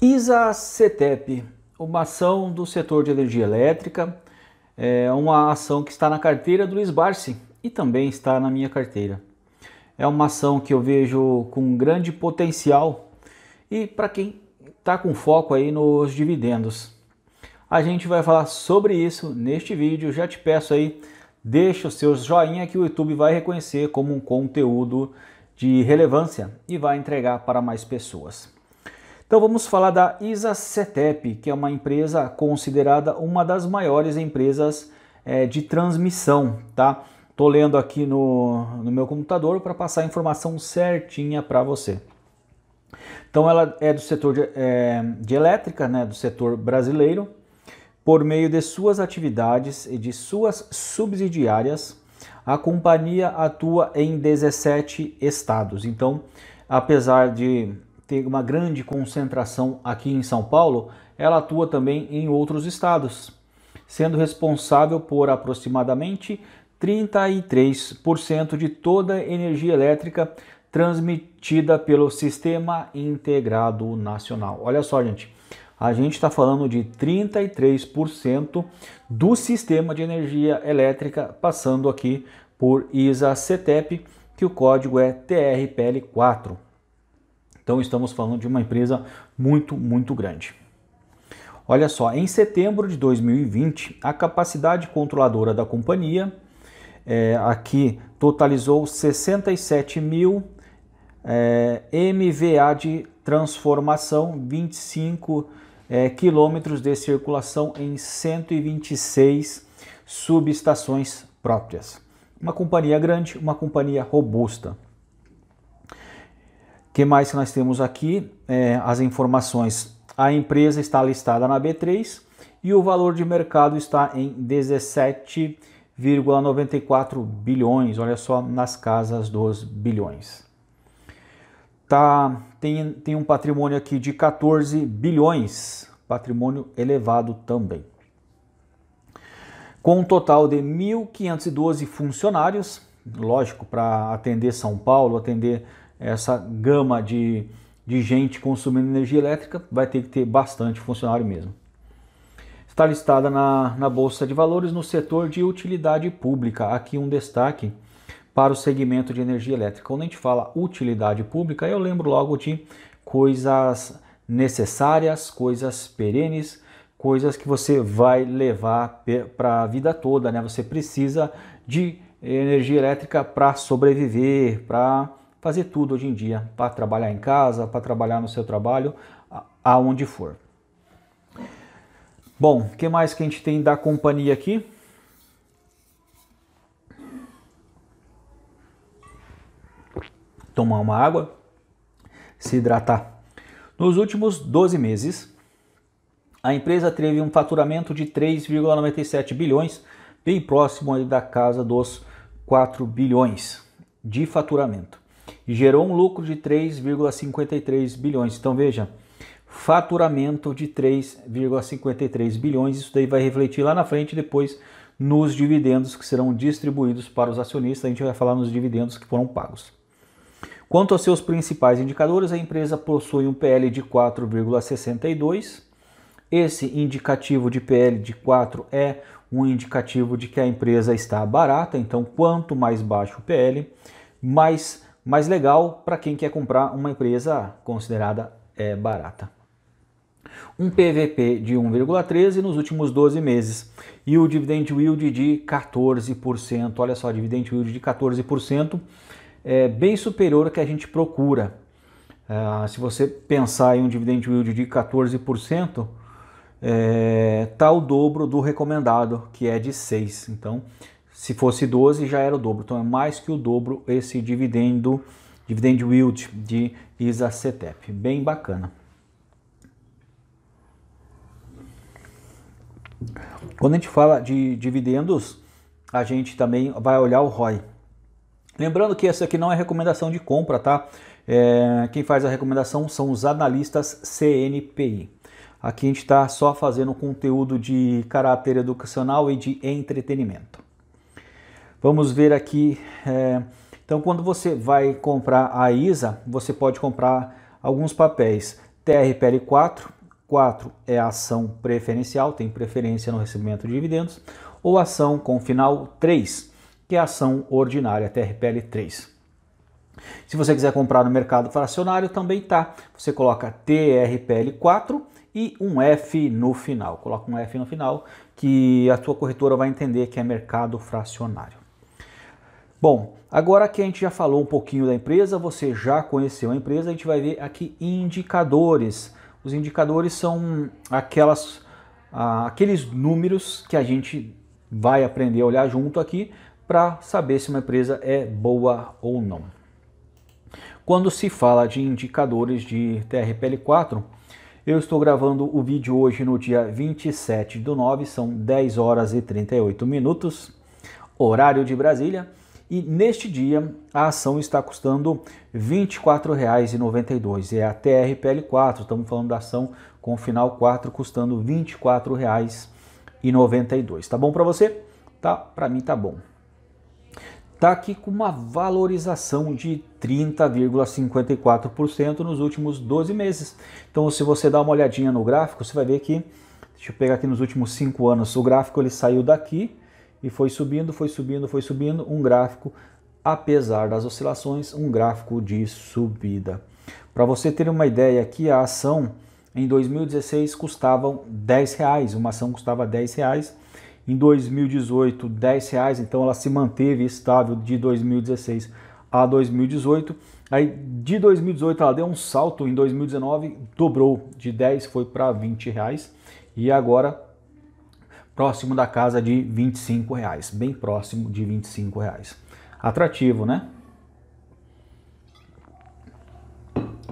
ISA-CETEP, uma ação do setor de energia elétrica, é uma ação que está na carteira do Luiz Barsi e também está na minha carteira. É uma ação que eu vejo com grande potencial e para quem está com foco aí nos dividendos. A gente vai falar sobre isso neste vídeo. Já te peço aí, deixa os seus joinha que o YouTube vai reconhecer como um conteúdo de relevância e vai entregar para mais pessoas. Então vamos falar da Isacetep, que é uma empresa considerada uma das maiores empresas é, de transmissão, tá? Tô lendo aqui no, no meu computador para passar a informação certinha para você. Então ela é do setor de, é, de elétrica, né, do setor brasileiro, por meio de suas atividades e de suas subsidiárias, a companhia atua em 17 estados. Então, apesar de ter uma grande concentração aqui em São Paulo, ela atua também em outros estados, sendo responsável por aproximadamente 33% de toda a energia elétrica transmitida pelo Sistema Integrado Nacional. Olha só, gente, a gente está falando de 33% do sistema de energia elétrica passando aqui por ISA-CETEP, que o código é TRPL4. Então estamos falando de uma empresa muito, muito grande. Olha só, em setembro de 2020, a capacidade controladora da companhia é, aqui totalizou 67 mil é, eh, MVA de transformação, 25 é, eh, quilômetros de circulação em 126 subestações próprias. Uma companhia grande, uma companhia robusta que mais que nós temos aqui? É, as informações. A empresa está listada na B3 e o valor de mercado está em 17,94 bilhões. Olha só, nas casas dos bilhões. Tá, tem, tem um patrimônio aqui de 14 bilhões, patrimônio elevado também. Com um total de 1.512 funcionários, lógico, para atender São Paulo, atender essa gama de, de gente consumindo energia elétrica, vai ter que ter bastante funcionário mesmo. Está listada na, na Bolsa de Valores no setor de utilidade pública. Aqui um destaque para o segmento de energia elétrica. Quando a gente fala utilidade pública, eu lembro logo de coisas necessárias, coisas perenes, coisas que você vai levar para a vida toda, né? Você precisa de energia elétrica para sobreviver, para fazer tudo hoje em dia, para trabalhar em casa, para trabalhar no seu trabalho, aonde for. Bom, o que mais que a gente tem da companhia aqui? Tomar uma água, se hidratar. Nos últimos 12 meses, a empresa teve um faturamento de 3,97 bilhões, bem próximo da casa dos 4 bilhões de faturamento e gerou um lucro de 3,53 bilhões. Então veja, faturamento de 3,53 bilhões, isso daí vai refletir lá na frente depois nos dividendos que serão distribuídos para os acionistas, a gente vai falar nos dividendos que foram pagos. Quanto aos seus principais indicadores, a empresa possui um PL de 4,62. Esse indicativo de PL de 4 é um indicativo de que a empresa está barata, então quanto mais baixo o PL, mais mais legal para quem quer comprar uma empresa considerada é, barata. Um PVP de 1,13 nos últimos 12 meses e o dividend yield de 14%. Olha só, dividend yield de 14% é bem superior ao que a gente procura. Uh, se você pensar em um dividend yield de 14%, está é, tá o dobro do recomendado, que é de 6%. Então, se fosse 12, já era o dobro. Então é mais que o dobro esse dividendo, dividend yield de Isacetep. Bem bacana. Quando a gente fala de dividendos, a gente também vai olhar o ROI. Lembrando que essa aqui não é recomendação de compra, tá? É, quem faz a recomendação são os analistas CNPI. Aqui a gente está só fazendo conteúdo de caráter educacional e de entretenimento. Vamos ver aqui. É, então, quando você vai comprar a ISA, você pode comprar alguns papéis. TRPL 4, 4 é ação preferencial, tem preferência no recebimento de dividendos, ou ação com final 3, que é ação ordinária, TRPL 3. Se você quiser comprar no mercado fracionário, também tá. Você coloca TRPL4 e um F no final. Coloca um F no final que a tua corretora vai entender que é mercado fracionário. Bom, agora que a gente já falou um pouquinho da empresa, você já conheceu a empresa, a gente vai ver aqui indicadores. Os indicadores são aquelas, ah, aqueles números que a gente vai aprender a olhar junto aqui para saber se uma empresa é boa ou não. Quando se fala de indicadores de TRPL4, eu estou gravando o vídeo hoje no dia 27 do 9, são 10 horas e 38 minutos, horário de Brasília e neste dia a ação está custando R$ 24,92. É a TRPL4, estamos falando da ação com o final 4 custando R$ 24,92. Tá bom para você? Tá, para mim tá bom. Tá aqui com uma valorização de 30,54% nos últimos 12 meses. Então, se você dá uma olhadinha no gráfico, você vai ver que deixa eu pegar aqui nos últimos 5 anos, o gráfico ele saiu daqui e foi subindo, foi subindo, foi subindo, um gráfico, apesar das oscilações, um gráfico de subida. Para você ter uma ideia aqui, a ação em 2016 custava 10 reais, uma ação custava 10 reais, em 2018 10 reais, então ela se manteve estável de 2016 a 2018. Aí de 2018 ela deu um salto, em 2019 dobrou, de 10 foi para 20 reais e agora próximo da casa de 25 reais, bem próximo de 25 reais. Atrativo, né?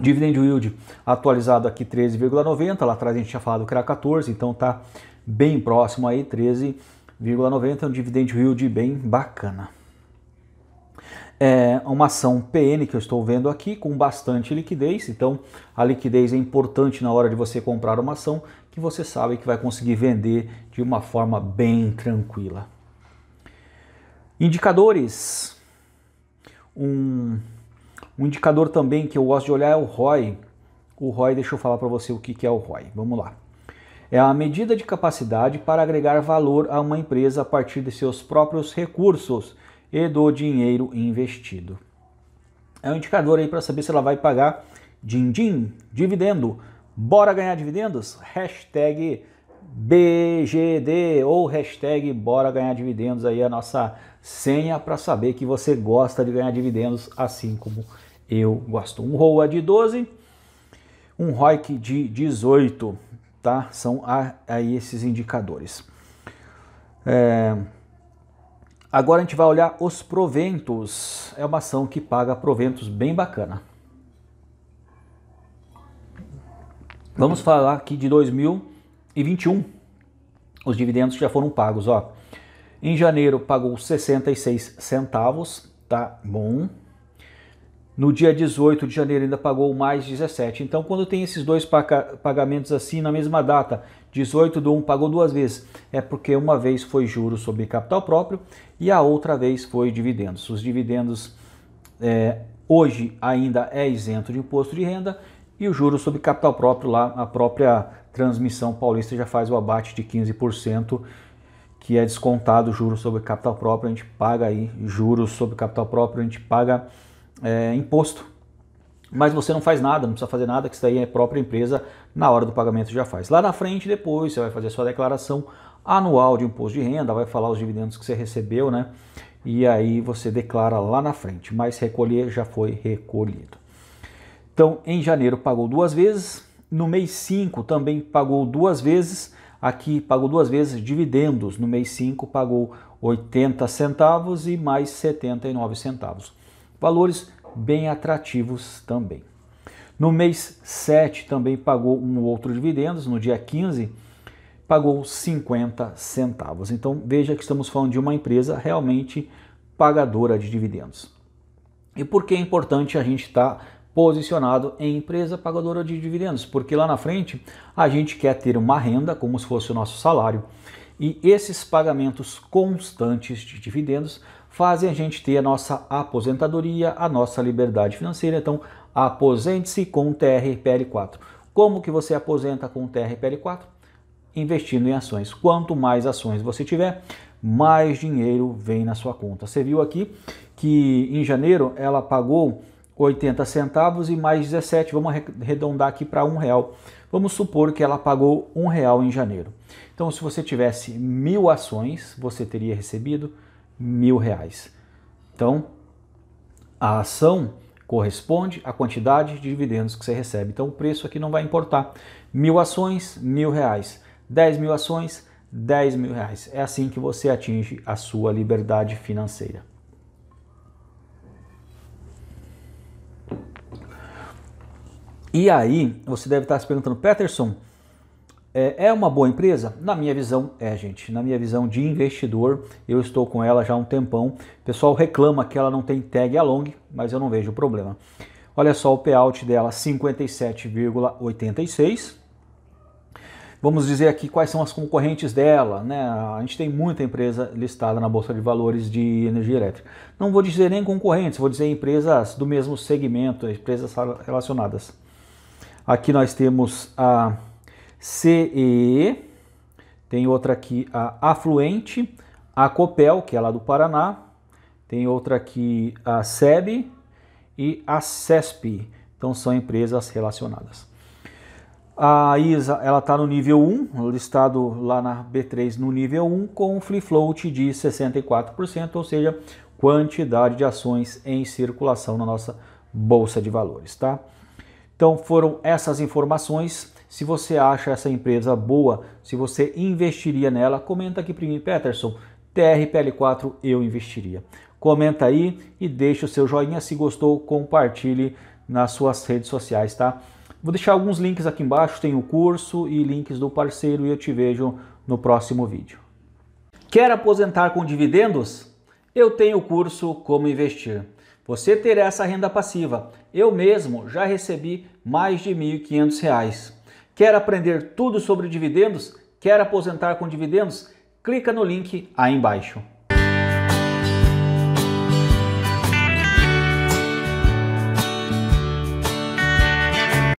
Dividend Yield atualizado aqui 13,90, lá atrás a gente tinha falado que era 14, então tá bem próximo aí, 13,90, um dividend yield bem bacana. É uma ação PN que eu estou vendo aqui com bastante liquidez, então a liquidez é importante na hora de você comprar uma ação, que você sabe que vai conseguir vender de uma forma bem tranquila. Indicadores. Um, um indicador também que eu gosto de olhar é o ROI. O ROI, deixa eu falar para você o que, é o ROI. Vamos lá. É a medida de capacidade para agregar valor a uma empresa a partir de seus próprios recursos e do dinheiro investido. É um indicador aí para saber se ela vai pagar din-din, dividendo, Bora ganhar dividendos? Hashtag BGD ou hashtag Bora Ganhar Dividendos aí a nossa senha para saber que você gosta de ganhar dividendos assim como eu gosto. Um ROA de 12, um ROIC de 18, tá? São aí esses indicadores. É... Agora a gente vai olhar os proventos. É uma ação que paga proventos bem bacana. Vamos falar aqui de 2021, os dividendos já foram pagos, ó. Em janeiro pagou 66 centavos, tá bom. No dia 18 de janeiro ainda pagou mais 17. Então, quando tem esses dois pagamentos assim na mesma data, 18 do 1 pagou duas vezes, é porque uma vez foi juros sobre capital próprio e a outra vez foi dividendos. Os dividendos é, hoje ainda é isento de imposto de renda e o juro sobre capital próprio lá, a própria transmissão paulista já faz o abate de 15%, que é descontado o juro sobre capital próprio, a gente paga aí juros sobre capital próprio, a gente paga é, imposto. Mas você não faz nada, não precisa fazer nada, que isso daí é a própria empresa, na hora do pagamento já faz. Lá na frente, depois, você vai fazer a sua declaração anual de imposto de renda, vai falar os dividendos que você recebeu, né? E aí você declara lá na frente, mas recolher já foi recolhido. Então, em janeiro pagou duas vezes, no mês 5 também pagou duas vezes, aqui pagou duas vezes dividendos, no mês 5 pagou 80 centavos e mais 79 centavos. Valores bem atrativos também. No mês 7 também pagou um outro dividendos, no dia 15 pagou 50 centavos. Então veja que estamos falando de uma empresa realmente pagadora de dividendos. E por que é importante a gente estar tá posicionado em empresa pagadora de dividendos, porque lá na frente a gente quer ter uma renda como se fosse o nosso salário. E esses pagamentos constantes de dividendos fazem a gente ter a nossa aposentadoria, a nossa liberdade financeira. Então, aposente-se com TRPL4. Como que você aposenta com TRPL4? Investindo em ações. Quanto mais ações você tiver, mais dinheiro vem na sua conta. Você viu aqui que em janeiro ela pagou 80 centavos e mais 17, vamos arredondar aqui para um real. Vamos supor que ela pagou um real em janeiro. Então, se você tivesse mil ações, você teria recebido mil reais. Então, a ação corresponde à quantidade de dividendos que você recebe. Então, o preço aqui não vai importar. Mil ações, mil reais. Dez mil ações, dez mil reais. É assim que você atinge a sua liberdade financeira. E aí, você deve estar se perguntando, Peterson, é, é uma boa empresa? Na minha visão, é, gente. Na minha visão de investidor, eu estou com ela já há um tempão. O pessoal reclama que ela não tem tag along, mas eu não vejo problema. Olha só o payout dela, 57,86. Vamos dizer aqui quais são as concorrentes dela, né? A gente tem muita empresa listada na Bolsa de Valores de energia elétrica. Não vou dizer nem concorrentes, vou dizer empresas do mesmo segmento, empresas relacionadas. Aqui nós temos a CEE, tem outra aqui a Afluente, a Copel, que é lá do Paraná, tem outra aqui a SEB e a CESP. Então são empresas relacionadas. A ISA ela está no nível 1, listado lá na B3 no nível 1, com um free float de 64%, ou seja, quantidade de ações em circulação na nossa bolsa de valores, tá? Então foram essas informações. Se você acha essa empresa boa, se você investiria nela, comenta aqui para mim, Peterson, TRPL4 eu investiria. Comenta aí e deixa o seu joinha se gostou, compartilhe nas suas redes sociais, tá? Vou deixar alguns links aqui embaixo, tem o curso e links do parceiro e eu te vejo no próximo vídeo. Quer aposentar com dividendos? Eu tenho o curso Como Investir. Você terá essa renda passiva. Eu mesmo já recebi mais de R$ 1.500. Quer aprender tudo sobre dividendos? Quer aposentar com dividendos? Clica no link aí embaixo.